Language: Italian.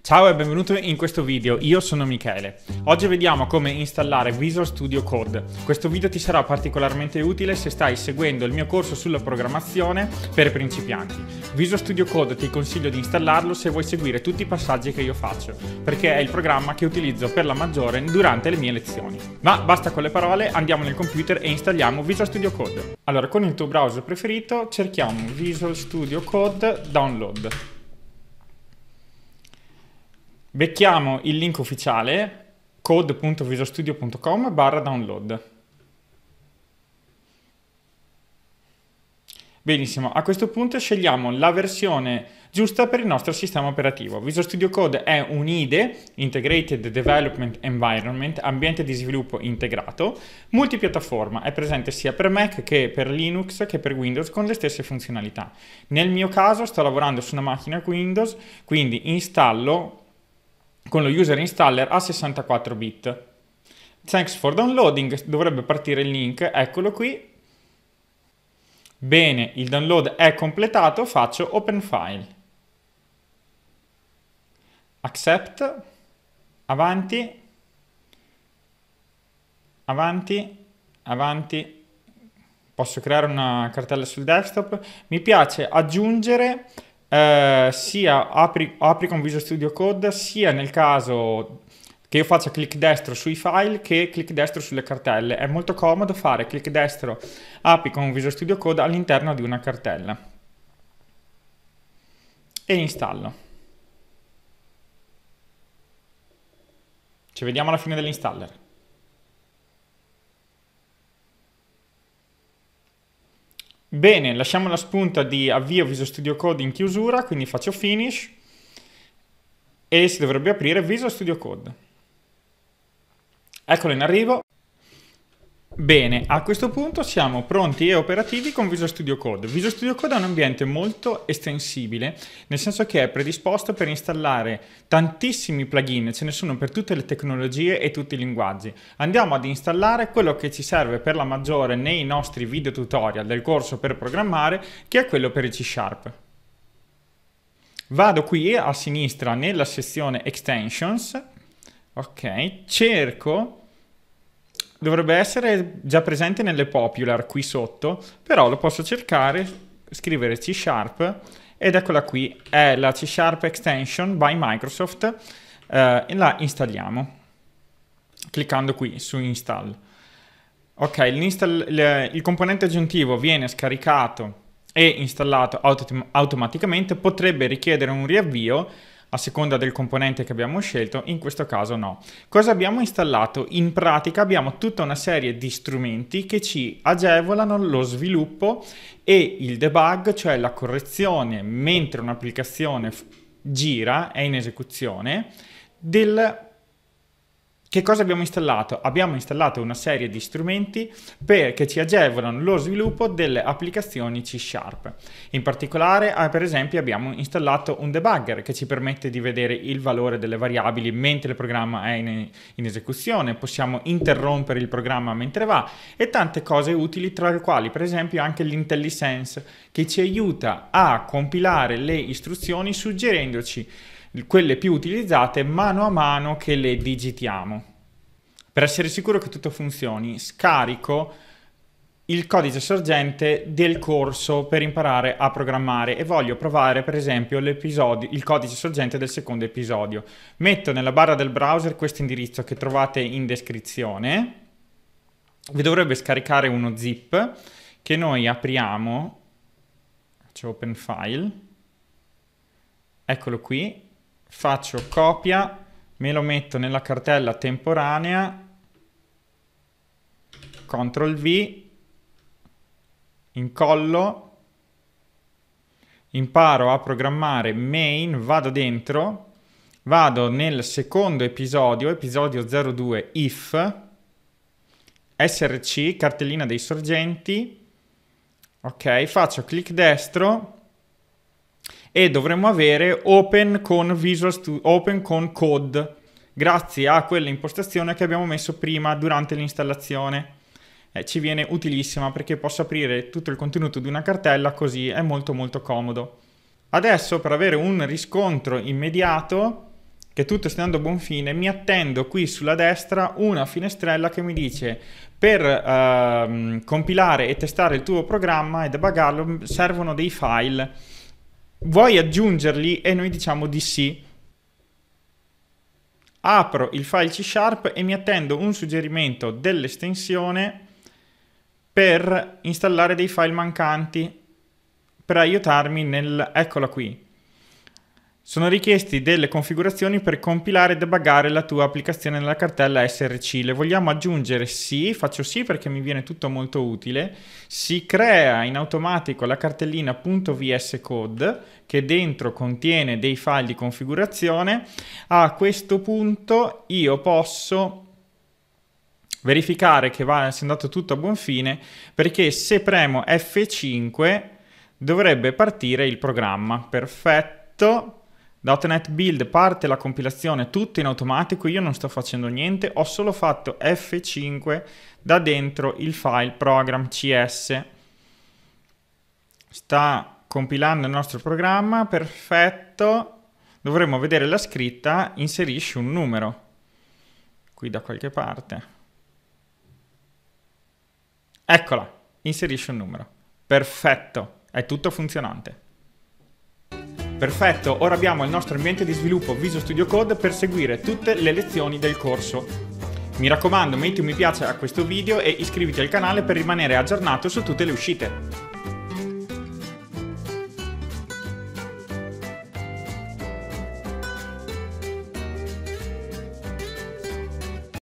Ciao e benvenuto in questo video, io sono Michele. Oggi vediamo come installare Visual Studio Code. Questo video ti sarà particolarmente utile se stai seguendo il mio corso sulla programmazione per principianti. Visual Studio Code ti consiglio di installarlo se vuoi seguire tutti i passaggi che io faccio, perché è il programma che utilizzo per la maggiore durante le mie lezioni. Ma basta con le parole, andiamo nel computer e installiamo Visual Studio Code. Allora, con il tuo browser preferito cerchiamo Visual Studio Code Download becchiamo il link ufficiale code.visualstudio.com barra download. Benissimo, a questo punto scegliamo la versione giusta per il nostro sistema operativo. Visual Studio Code è un IDE, Integrated Development Environment, ambiente di sviluppo integrato, multipiattaforma, è presente sia per Mac che per Linux che per Windows con le stesse funzionalità. Nel mio caso sto lavorando su una macchina Windows, quindi installo con lo user installer a 64 bit. Thanks for downloading, dovrebbe partire il link, eccolo qui. Bene, il download è completato, faccio open file. Accept, avanti, avanti, avanti, posso creare una cartella sul desktop, mi piace aggiungere eh, sia apri, apri con Visual Studio Code, sia nel caso che io faccia clic destro sui file che clic destro sulle cartelle. È molto comodo fare clic destro apri con Visual Studio Code all'interno di una cartella. E installo. Ci vediamo alla fine dell'installer. Bene, lasciamo la spunta di avvio Visual Studio Code in chiusura, quindi faccio finish e si dovrebbe aprire Visual Studio Code. Eccolo in arrivo. Bene, a questo punto siamo pronti e operativi con Visual Studio Code. Visual Studio Code è un ambiente molto estensibile, nel senso che è predisposto per installare tantissimi plugin, ce ne sono per tutte le tecnologie e tutti i linguaggi. Andiamo ad installare quello che ci serve per la maggiore nei nostri video tutorial del corso per programmare, che è quello per il C Sharp. Vado qui a sinistra nella sezione Extensions, ok, cerco dovrebbe essere già presente nelle popular qui sotto, però lo posso cercare, scrivere C Sharp ed eccola qui, è la C Sharp extension by Microsoft eh, e la installiamo cliccando qui su install. Ok, il, componente aggiuntivo viene scaricato e installato autom automaticamente, potrebbe richiedere un riavvio a seconda del componente che abbiamo scelto, in questo caso no. Cosa abbiamo installato? In pratica abbiamo tutta una serie di strumenti che ci agevolano lo sviluppo e il debug, cioè la correzione mentre un'applicazione gira, è in esecuzione, del che cosa abbiamo installato? Abbiamo installato una serie di strumenti per, che ci agevolano lo sviluppo delle applicazioni C Sharp. In particolare, ah, per esempio, abbiamo installato un debugger che ci permette di vedere il valore delle variabili mentre il programma è in, in esecuzione, possiamo interrompere il programma mentre va e tante cose utili tra le quali per esempio anche l'IntelliSense che ci aiuta a compilare le istruzioni suggerendoci quelle più utilizzate mano a mano che le digitiamo. Per essere sicuro che tutto funzioni, scarico il codice sorgente del corso per imparare a programmare e voglio provare per esempio il codice sorgente del secondo episodio. Metto nella barra del browser questo indirizzo che trovate in descrizione. Vi dovrebbe scaricare uno zip che noi apriamo, faccio open file, eccolo qui, faccio copia, me lo metto nella cartella temporanea, CTRL V, incollo, imparo a programmare main, vado dentro, vado nel secondo episodio, episodio 02 if, src, cartellina dei sorgenti, ok, faccio clic destro, e dovremmo avere open con Visual Studio, open con code grazie a quell'impostazione che abbiamo messo prima durante l'installazione. Eh, ci viene utilissima perché posso aprire tutto il contenuto di una cartella così è molto molto comodo. Adesso per avere un riscontro immediato, che tutto stia andando a buon fine, mi attendo qui sulla destra una finestrella che mi dice per eh, compilare e testare il tuo programma e debuggarlo servono dei file Vuoi aggiungerli? E noi diciamo di sì. Apro il file C Sharp e mi attendo un suggerimento dell'estensione per installare dei file mancanti per aiutarmi nel... eccola qui. Sono richiesti delle configurazioni per compilare e debuggare la tua applicazione nella cartella SRC. Le vogliamo aggiungere sì, faccio sì perché mi viene tutto molto utile. Si crea in automatico la cartellina .vscode che dentro contiene dei file di configurazione. A questo punto io posso verificare che va, sia andato tutto a buon fine perché se premo F5 dovrebbe partire il programma. Perfetto .NET Build parte la compilazione tutto in automatico, io non sto facendo niente, ho solo fatto F5 da dentro il file program cs. Sta compilando il nostro programma, perfetto. Dovremmo vedere la scritta inserisci un numero qui da qualche parte. Eccola, inserisci un numero. Perfetto, è tutto funzionante. Perfetto, ora abbiamo il nostro ambiente di sviluppo Visual Studio Code per seguire tutte le lezioni del corso. Mi raccomando, metti un mi piace a questo video e iscriviti al canale per rimanere aggiornato su tutte le uscite.